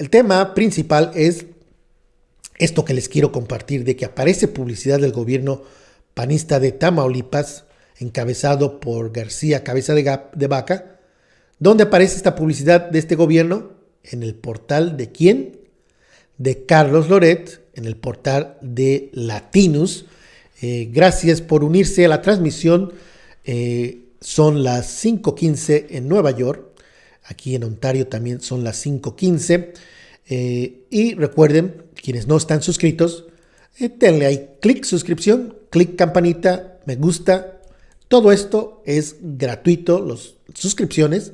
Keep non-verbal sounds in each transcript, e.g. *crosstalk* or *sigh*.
El tema principal es esto que les quiero compartir, de que aparece publicidad del gobierno panista de Tamaulipas, encabezado por García Cabeza de, Vaca. ¿Dónde aparece esta publicidad de este gobierno? En el portal de quién? De Carlos Loret, en el portal de Latinus. Eh, gracias por unirse a la transmisión. Eh, son las 5.15 en Nueva York. Aquí en Ontario también son las 5.15. Eh, y recuerden, quienes no están suscritos, eh, denle ahí clic suscripción, clic campanita, me gusta. Todo esto es gratuito, las suscripciones,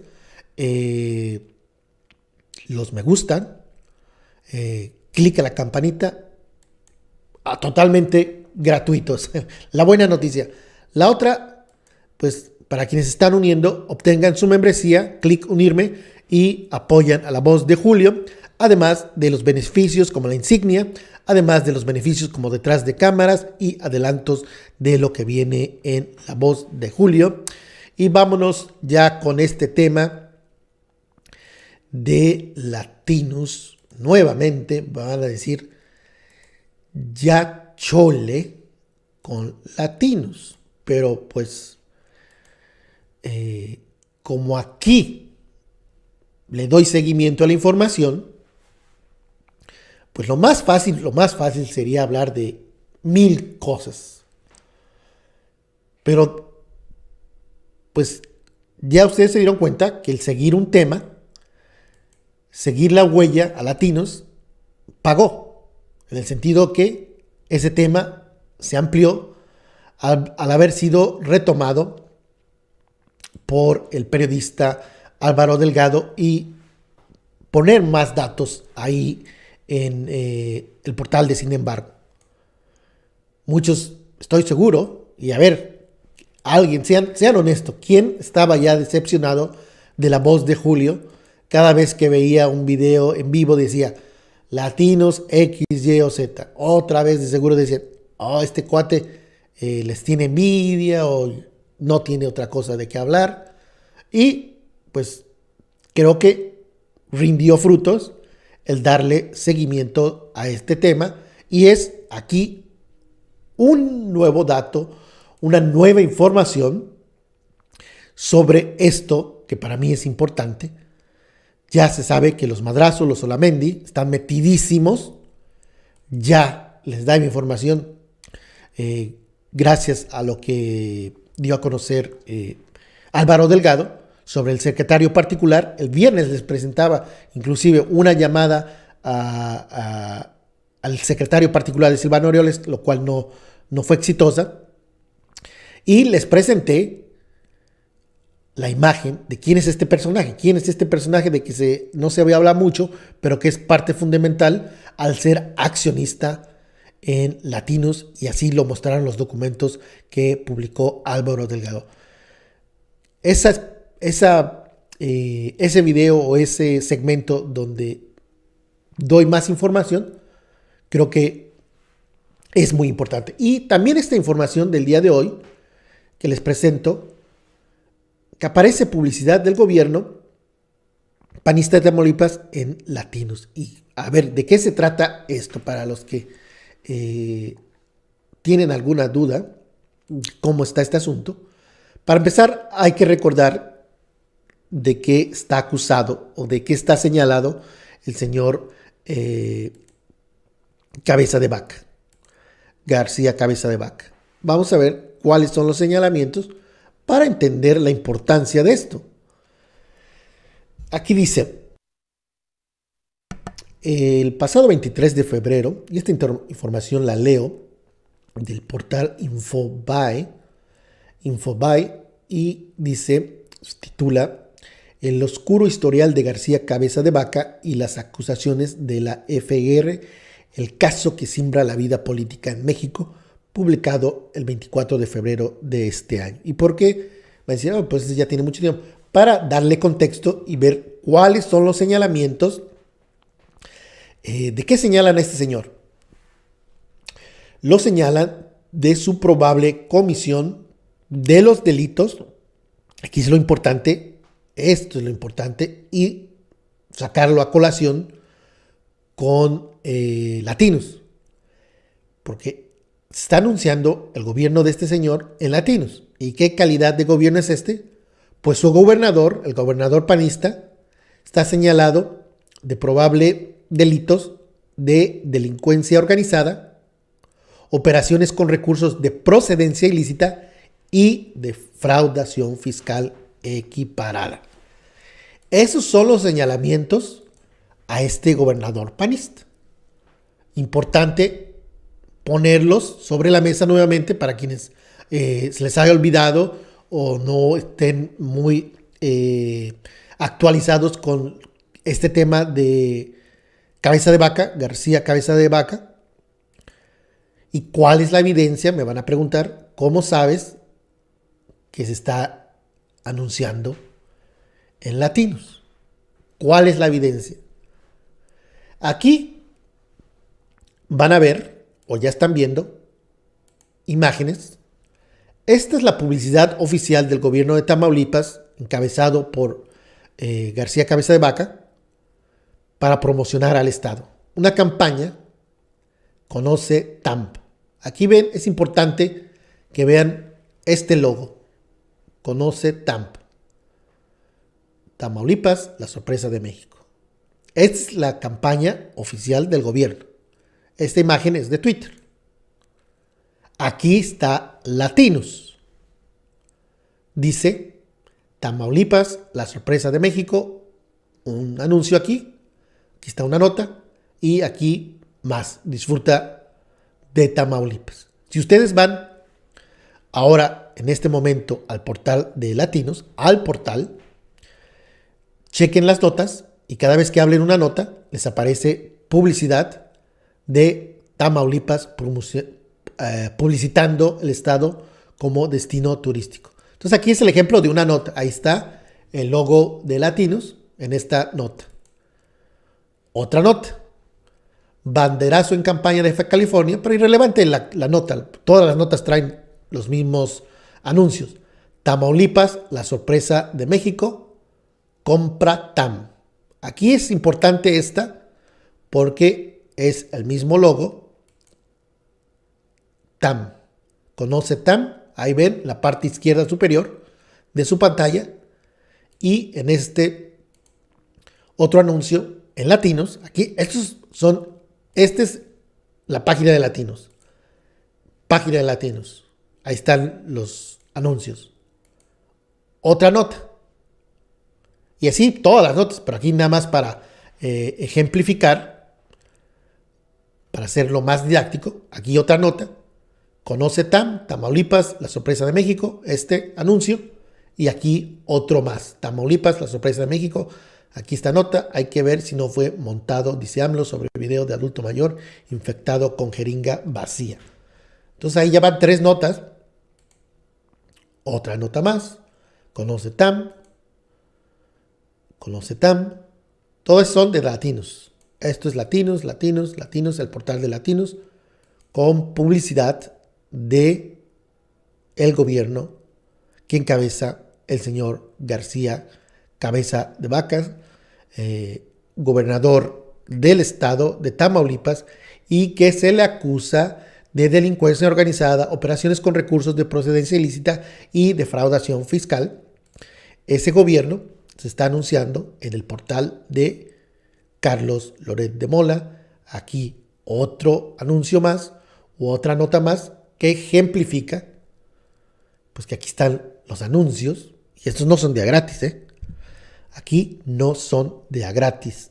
eh, los me gustan, clic a la campanita, ah, totalmente gratuitos. *laughs* la buena noticia. La otra, pues para quienes están uniendo, obtengan su membresía, clic unirme y apoyan a la voz de Julio, además de los beneficios como la insignia, además de los beneficios como detrás de cámaras y adelantos de lo que viene en la voz de Julio. Y vámonos ya con este tema de Latinos. Nuevamente van a decir ya chole con Latinos, pero pues eh, como aquí le doy seguimiento a la información, pues lo más fácil, lo más fácil sería hablar de mil cosas. Pero, pues ya ustedes se dieron cuenta que el seguir un tema, seguir la huella a latinos, pagó, en el sentido que ese tema se amplió al, al haber sido retomado por el periodista Álvaro Delgado y poner más datos ahí en eh, el portal de Sin embargo. Muchos, estoy seguro, y a ver, alguien, sean, sean honestos, ¿quién estaba ya decepcionado de la voz de Julio cada vez que veía un video en vivo decía, latinos X, Y o Z? Otra vez de seguro decía oh, este cuate eh, les tiene envidia o no tiene otra cosa de qué hablar. Y pues creo que rindió frutos el darle seguimiento a este tema. Y es aquí un nuevo dato, una nueva información sobre esto que para mí es importante. Ya se sabe que los madrazos, los Solamendi, están metidísimos. Ya les da mi información eh, gracias a lo que dio a conocer eh, Álvaro Delgado sobre el secretario particular. El viernes les presentaba inclusive una llamada al secretario particular de Silvano Orioles, lo cual no, no fue exitosa. Y les presenté la imagen de quién es este personaje, quién es este personaje de que se, no se había hablado mucho, pero que es parte fundamental al ser accionista en latinos y así lo mostraron los documentos que publicó Álvaro Delgado. Eh, ese video o ese segmento donde doy más información, creo que es muy importante. Y también esta información del día de hoy que les presento, que aparece publicidad del gobierno panista de Tamaulipas en latinos. Y a ver, ¿de qué se trata esto para los que eh, tienen alguna duda cómo está este asunto, para empezar hay que recordar de qué está acusado o de qué está señalado el señor eh, Cabeza de Vaca, García Cabeza de Vaca. Vamos a ver cuáles son los señalamientos para entender la importancia de esto. Aquí dice, el pasado 23 de febrero, y esta información la leo del portal Infobae, Infobae, y dice, titula, El oscuro historial de García Cabeza de Vaca y las acusaciones de la FR, el caso que simbra la vida política en México, publicado el 24 de febrero de este año. ¿Y por qué? Me ah, pues ya tiene mucho tiempo. Para darle contexto y ver cuáles son los señalamientos eh, ¿De qué señalan a este señor? Lo señalan de su probable comisión de los delitos. Aquí es lo importante, esto es lo importante, y sacarlo a colación con eh, latinos. Porque está anunciando el gobierno de este señor en latinos. ¿Y qué calidad de gobierno es este? Pues su gobernador, el gobernador panista, está señalado de probable delitos de delincuencia organizada, operaciones con recursos de procedencia ilícita y defraudación fiscal equiparada. Esos son los señalamientos a este gobernador panista. Importante ponerlos sobre la mesa nuevamente para quienes eh, se les haya olvidado o no estén muy eh, actualizados con este tema de Cabeza de Vaca, García Cabeza de Vaca. ¿Y cuál es la evidencia? Me van a preguntar, ¿cómo sabes que se está anunciando en latinos? ¿Cuál es la evidencia? Aquí van a ver, o ya están viendo, imágenes. Esta es la publicidad oficial del gobierno de Tamaulipas, encabezado por eh, García Cabeza de Vaca para promocionar al Estado. Una campaña conoce TAMP. Aquí ven, es importante que vean este logo. Conoce TAMP. Tamaulipas, la sorpresa de México. Es la campaña oficial del gobierno. Esta imagen es de Twitter. Aquí está Latinos. Dice Tamaulipas, la sorpresa de México. Un anuncio aquí Aquí está una nota y aquí más. Disfruta de Tamaulipas. Si ustedes van ahora, en este momento, al portal de Latinos, al portal, chequen las notas y cada vez que hablen una nota, les aparece publicidad de Tamaulipas eh, publicitando el estado como destino turístico. Entonces aquí es el ejemplo de una nota. Ahí está el logo de Latinos en esta nota. Otra nota. Banderazo en campaña de California, pero irrelevante la, la nota. Todas las notas traen los mismos anuncios. Tamaulipas, la sorpresa de México, compra TAM. Aquí es importante esta porque es el mismo logo. TAM. Conoce TAM. Ahí ven la parte izquierda superior de su pantalla. Y en este otro anuncio en latinos, aquí, estos son, esta es la página de latinos. Página de latinos. Ahí están los anuncios. Otra nota. Y así todas las notas, pero aquí nada más para eh, ejemplificar, para hacerlo más didáctico, aquí otra nota. Conoce TAM, Tamaulipas, la sorpresa de México, este anuncio. Y aquí otro más, Tamaulipas, la sorpresa de México, Aquí esta nota, hay que ver si no fue montado, dice AMLO, sobre video de adulto mayor infectado con jeringa vacía. Entonces ahí ya van tres notas. Otra nota más, conoce TAM, conoce TAM. Todos son de latinos. Esto es latinos, latinos, latinos, el portal de latinos, con publicidad de el gobierno que encabeza el señor García cabeza de vacas, eh, gobernador del estado de Tamaulipas, y que se le acusa de delincuencia organizada, operaciones con recursos de procedencia ilícita y defraudación fiscal. Ese gobierno se está anunciando en el portal de Carlos Loret de Mola. Aquí otro anuncio más u otra nota más que ejemplifica, pues que aquí están los anuncios, y estos no son a gratis, ¿eh? Aquí no son de a gratis.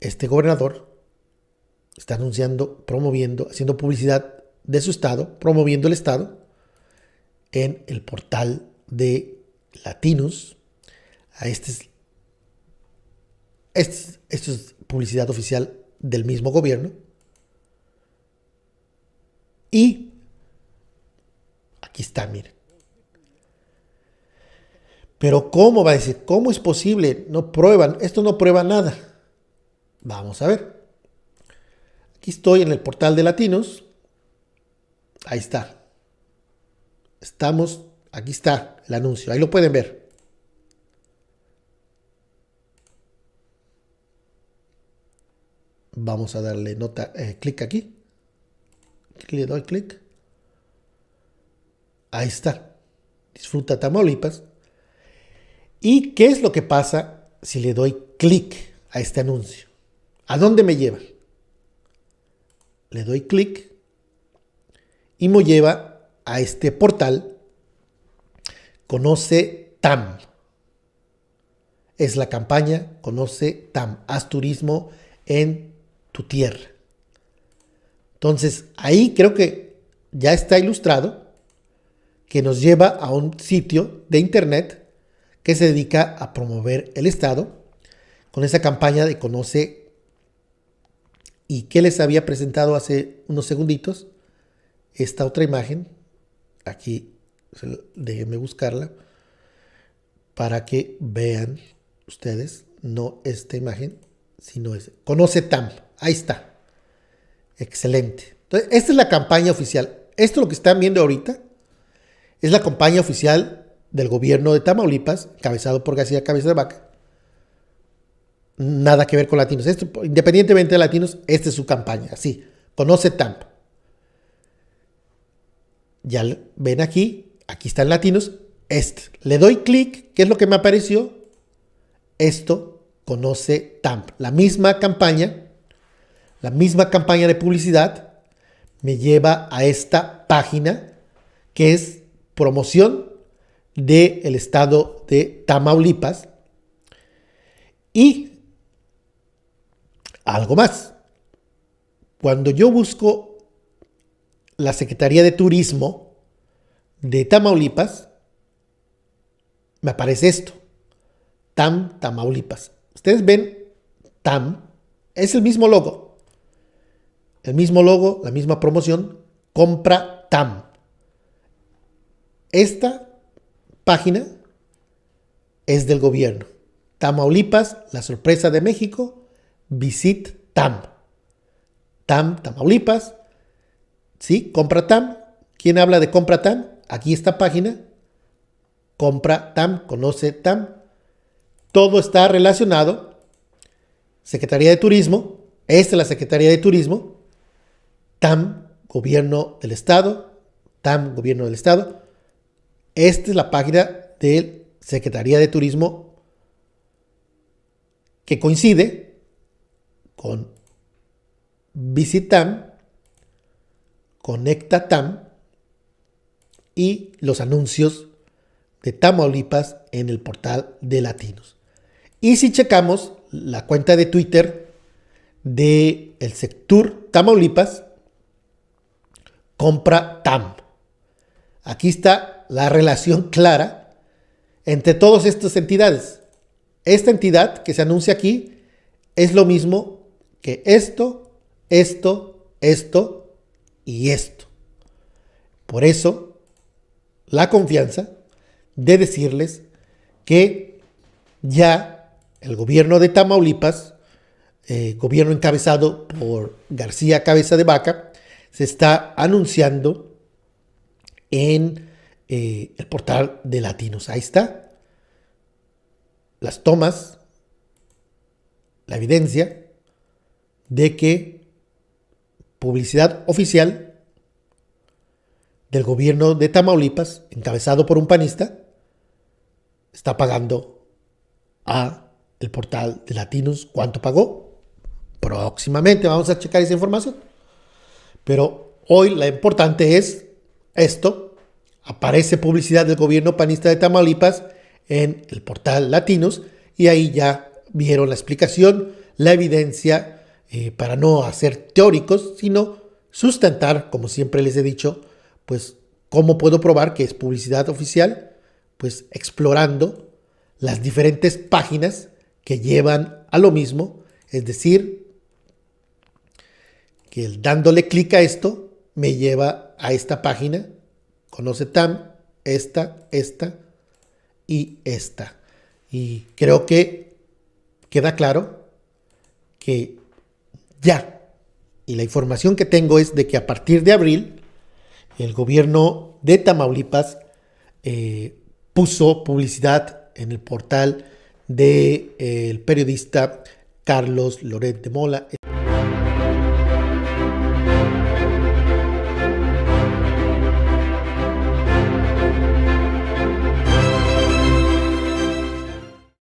Este gobernador está anunciando, promoviendo, haciendo publicidad de su estado, promoviendo el estado en el portal de Latinos. Este, este es, esto es publicidad oficial del mismo gobierno. Y aquí está, miren. Pero ¿cómo va a decir? ¿Cómo es posible? No prueban, esto no prueba nada. Vamos a ver. Aquí estoy en el portal de latinos. Ahí está. Estamos, aquí está el anuncio, ahí lo pueden ver. Vamos a darle nota, eh, clic aquí. Le doy clic. Ahí está. Disfruta Tamaulipas ¿Y qué es lo que pasa si le doy clic a este anuncio? ¿A dónde me lleva? Le doy clic y me lleva a este portal. Conoce TAM. Es la campaña Conoce TAM. Haz turismo en tu tierra. Entonces, ahí creo que ya está ilustrado que nos lleva a un sitio de internet que se dedica a promover el Estado con esa campaña de Conoce y que les había presentado hace unos segunditos esta otra imagen. Aquí déjenme buscarla para que vean ustedes, no esta imagen, sino esa, Conoce TAM. Ahí está. Excelente. Entonces, esta es la campaña oficial. Esto lo que están viendo ahorita es la campaña oficial del gobierno de Tamaulipas, cabezado por García Cabeza de Vaca, nada que ver con latinos. Esto, independientemente de latinos, esta es su campaña, Sí, Conoce TAMP Ya ven aquí, aquí están latinos. Este. Le doy clic, ¿qué es lo que me apareció? Esto, conoce TAMP La misma campaña, la misma campaña de publicidad me lleva a esta página que es promoción del estado de Tamaulipas. Y algo más. Cuando yo busco la Secretaría de Turismo de Tamaulipas, me aparece esto. Tam, Tamaulipas. Ustedes ven, Tam, es el mismo logo. El mismo logo, la misma promoción, compra Tam. Esta página es del gobierno. Tamaulipas, la sorpresa de México, visit TAM. TAM, Tamaulipas. ¿Sí? Compra TAM. ¿Quién habla de compra TAM? Aquí está página. Compra TAM, conoce TAM. Todo está relacionado. Secretaría de Turismo. Esta es la Secretaría de Turismo. TAM, Gobierno del Estado. TAM, Gobierno del Estado. Esta es la página de Secretaría de Turismo que coincide con Visitam, Conecta Tam y los anuncios de Tamaulipas en el portal de Latinos. Y si checamos la cuenta de Twitter de el sector Tamaulipas, compra Tam. Aquí está la relación clara entre todas estas entidades. Esta entidad que se anuncia aquí es lo mismo que esto, esto, esto y esto. Por eso, la confianza de decirles que ya el gobierno de Tamaulipas, eh, gobierno encabezado por García Cabeza de Vaca, se está anunciando en eh, el portal de latinos. Ahí está. Las tomas, la evidencia de que publicidad oficial del gobierno de Tamaulipas, encabezado por un panista, está pagando a el portal de latinos cuánto pagó. Próximamente vamos a checar esa información. Pero hoy la importante es esto aparece publicidad del gobierno panista de Tamaulipas en el portal Latinos y ahí ya vieron la explicación, la evidencia, eh, para no hacer teóricos, sino sustentar, como siempre les he dicho, pues cómo puedo probar que es publicidad oficial, pues explorando las diferentes páginas que llevan a lo mismo, es decir, que el dándole clic a esto me lleva a esta página Conoce tan esta, esta y esta. Y creo que queda claro que ya, y la información que tengo es de que a partir de abril, el gobierno de Tamaulipas eh, puso publicidad en el portal del de, eh, periodista Carlos Loret de Mola.